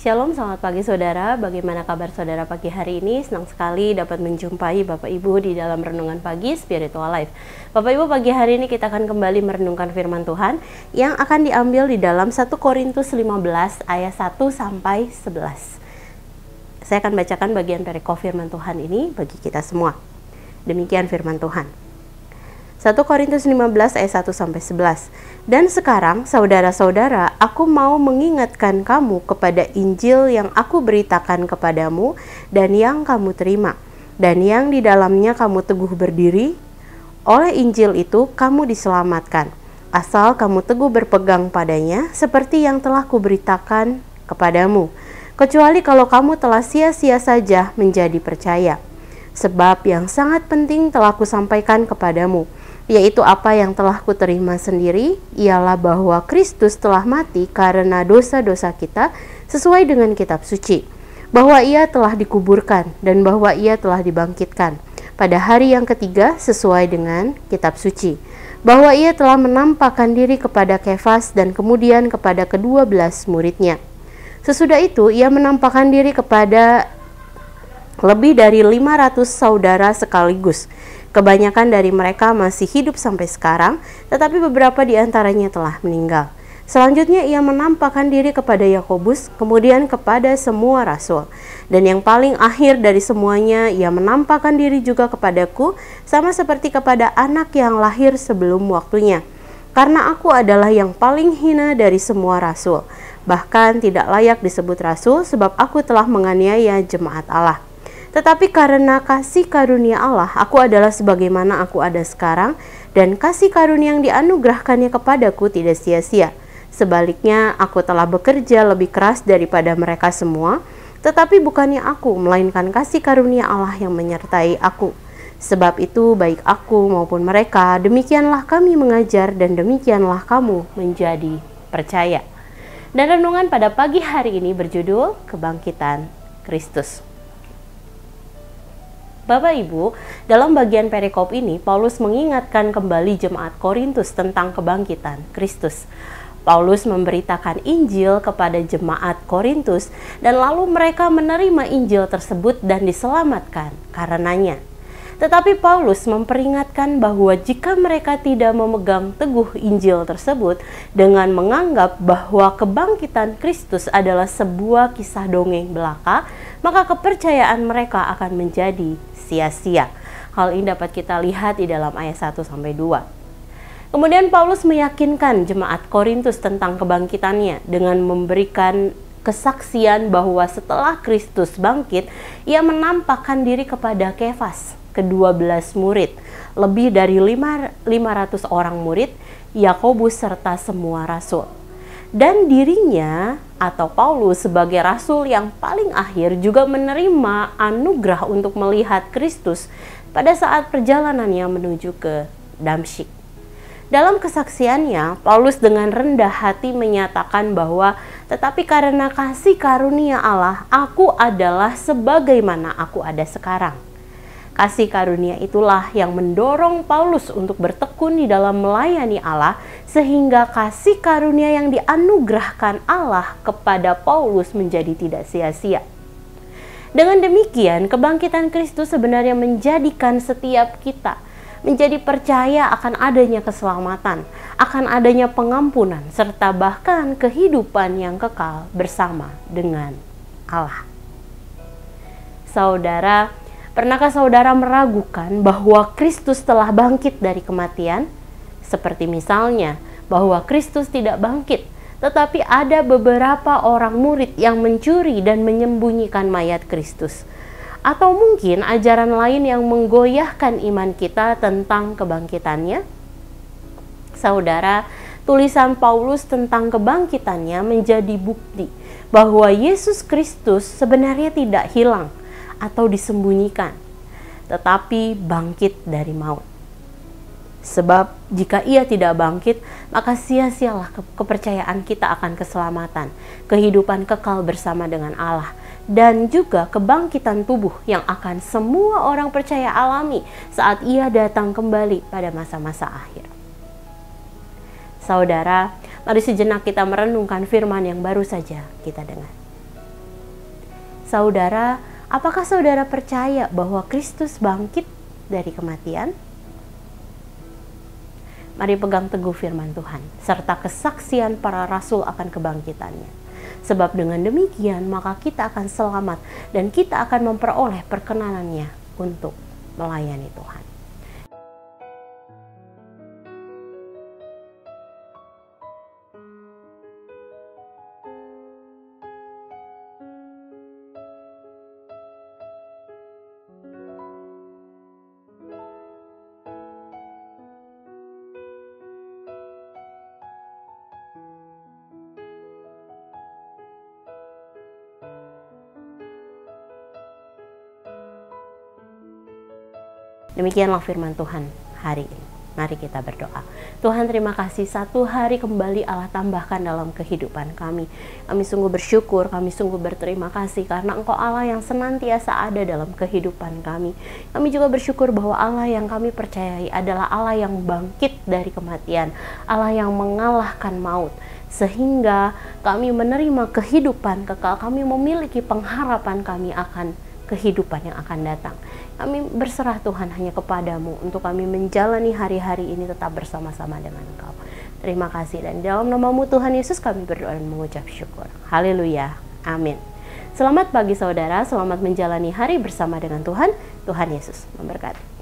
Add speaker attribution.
Speaker 1: Shalom, selamat pagi saudara. Bagaimana kabar saudara pagi hari ini? Senang sekali dapat menjumpai Bapak Ibu di dalam renungan pagi Spiritual Life. Bapak Ibu, pagi hari ini kita akan kembali merenungkan firman Tuhan yang akan diambil di dalam 1 Korintus 15 ayat 1 sampai 11. Saya akan bacakan bagian dari firman Tuhan ini bagi kita semua. Demikian firman Tuhan. 1 Korintus 15 ayat 1 sampai 11. Dan sekarang saudara-saudara, aku mau mengingatkan kamu kepada Injil yang aku beritakan kepadamu dan yang kamu terima dan yang di dalamnya kamu teguh berdiri. Oleh Injil itu kamu diselamatkan asal kamu teguh berpegang padanya seperti yang telah kuberitakan kepadamu. Kecuali kalau kamu telah sia-sia saja menjadi percaya. Sebab yang sangat penting telah kusampaikan kepadamu yaitu apa yang telah kuterima sendiri, ialah bahwa Kristus telah mati karena dosa-dosa kita sesuai dengan kitab suci, bahwa ia telah dikuburkan dan bahwa ia telah dibangkitkan pada hari yang ketiga sesuai dengan kitab suci, bahwa ia telah menampakkan diri kepada Kefas dan kemudian kepada kedua belas muridnya. Sesudah itu ia menampakkan diri kepada lebih dari 500 saudara sekaligus Kebanyakan dari mereka masih hidup sampai sekarang, tetapi beberapa di antaranya telah meninggal. Selanjutnya ia menampakkan diri kepada Yakobus, kemudian kepada semua rasul. Dan yang paling akhir dari semuanya, ia menampakkan diri juga kepadaku, sama seperti kepada anak yang lahir sebelum waktunya. Karena aku adalah yang paling hina dari semua rasul, bahkan tidak layak disebut rasul sebab aku telah menganiaya jemaat Allah. Tetapi karena kasih karunia Allah, aku adalah sebagaimana aku ada sekarang, dan kasih karunia yang dianugerahkannya kepadaku tidak sia-sia. Sebaliknya, aku telah bekerja lebih keras daripada mereka semua, tetapi bukannya aku, melainkan kasih karunia Allah yang menyertai aku. Sebab itu, baik aku maupun mereka, demikianlah kami mengajar, dan demikianlah kamu menjadi percaya. Dan renungan pada pagi hari ini berjudul "Kebangkitan Kristus". Bapak Ibu, dalam bagian perikop ini Paulus mengingatkan kembali jemaat Korintus tentang kebangkitan Kristus. Paulus memberitakan Injil kepada jemaat Korintus dan lalu mereka menerima Injil tersebut dan diselamatkan karenanya. Tetapi Paulus memperingatkan bahwa jika mereka tidak memegang teguh Injil tersebut dengan menganggap bahwa kebangkitan Kristus adalah sebuah kisah dongeng belaka, maka kepercayaan mereka akan menjadi sia-sia. Hal ini dapat kita lihat di dalam ayat 1 sampai 2. Kemudian Paulus meyakinkan jemaat Korintus tentang kebangkitannya dengan memberikan kesaksian bahwa setelah Kristus bangkit, ia menampakkan diri kepada Kefas, kedua belas murid, lebih dari 500 orang murid, Yakobus serta semua rasul. Dan dirinya atau Paulus sebagai rasul yang paling akhir juga menerima anugerah untuk melihat Kristus pada saat perjalanannya menuju ke Damsyik. Dalam kesaksiannya, Paulus dengan rendah hati menyatakan bahwa tetapi karena kasih karunia Allah, aku adalah sebagaimana aku ada sekarang. Kasih karunia itulah yang mendorong Paulus untuk bertekun di dalam melayani Allah, sehingga kasih karunia yang dianugerahkan Allah kepada Paulus menjadi tidak sia-sia. Dengan demikian, kebangkitan Kristus sebenarnya menjadikan setiap kita menjadi percaya akan adanya keselamatan, akan adanya pengampunan, serta bahkan kehidupan yang kekal bersama dengan Allah. Saudara, Pernahkah saudara meragukan bahwa Kristus telah bangkit dari kematian? Seperti misalnya bahwa Kristus tidak bangkit, tetapi ada beberapa orang murid yang mencuri dan menyembunyikan mayat Kristus. Atau mungkin ajaran lain yang menggoyahkan iman kita tentang kebangkitannya? Saudara, tulisan Paulus tentang kebangkitannya menjadi bukti bahwa Yesus Kristus sebenarnya tidak hilang, atau disembunyikan, tetapi bangkit dari maut. Sebab jika ia tidak bangkit, maka sia-sialah kepercayaan kita akan keselamatan, kehidupan kekal bersama dengan Allah, dan juga kebangkitan tubuh yang akan semua orang percaya alami saat ia datang kembali pada masa-masa akhir. Saudara, mari sejenak kita merenungkan firman yang baru saja kita dengar. Saudara, Apakah saudara percaya bahwa Kristus bangkit dari kematian? Mari pegang teguh firman Tuhan serta kesaksian para rasul akan kebangkitannya. Sebab dengan demikian maka kita akan selamat dan kita akan memperoleh perkenanannya untuk melayani Tuhan. Demikianlah firman Tuhan hari ini. Mari kita berdoa. Tuhan terima kasih satu hari kembali Allah tambahkan dalam kehidupan kami. Kami sungguh bersyukur, kami sungguh berterima kasih karena Engkau Allah yang senantiasa ada dalam kehidupan kami. Kami juga bersyukur bahwa Allah yang kami percayai adalah Allah yang bangkit dari kematian, Allah yang mengalahkan maut sehingga kami menerima kehidupan kekal, kami memiliki pengharapan kami akan kehidupan yang akan datang. Kami berserah Tuhan hanya kepadamu untuk kami menjalani hari-hari ini tetap bersama-sama dengan Engkau. Terima kasih dan dalam namamu Tuhan Yesus kami berdoa dan mengucap syukur. Haleluya. Amin. Selamat pagi saudara, selamat menjalani hari bersama dengan Tuhan. Tuhan Yesus memberkati.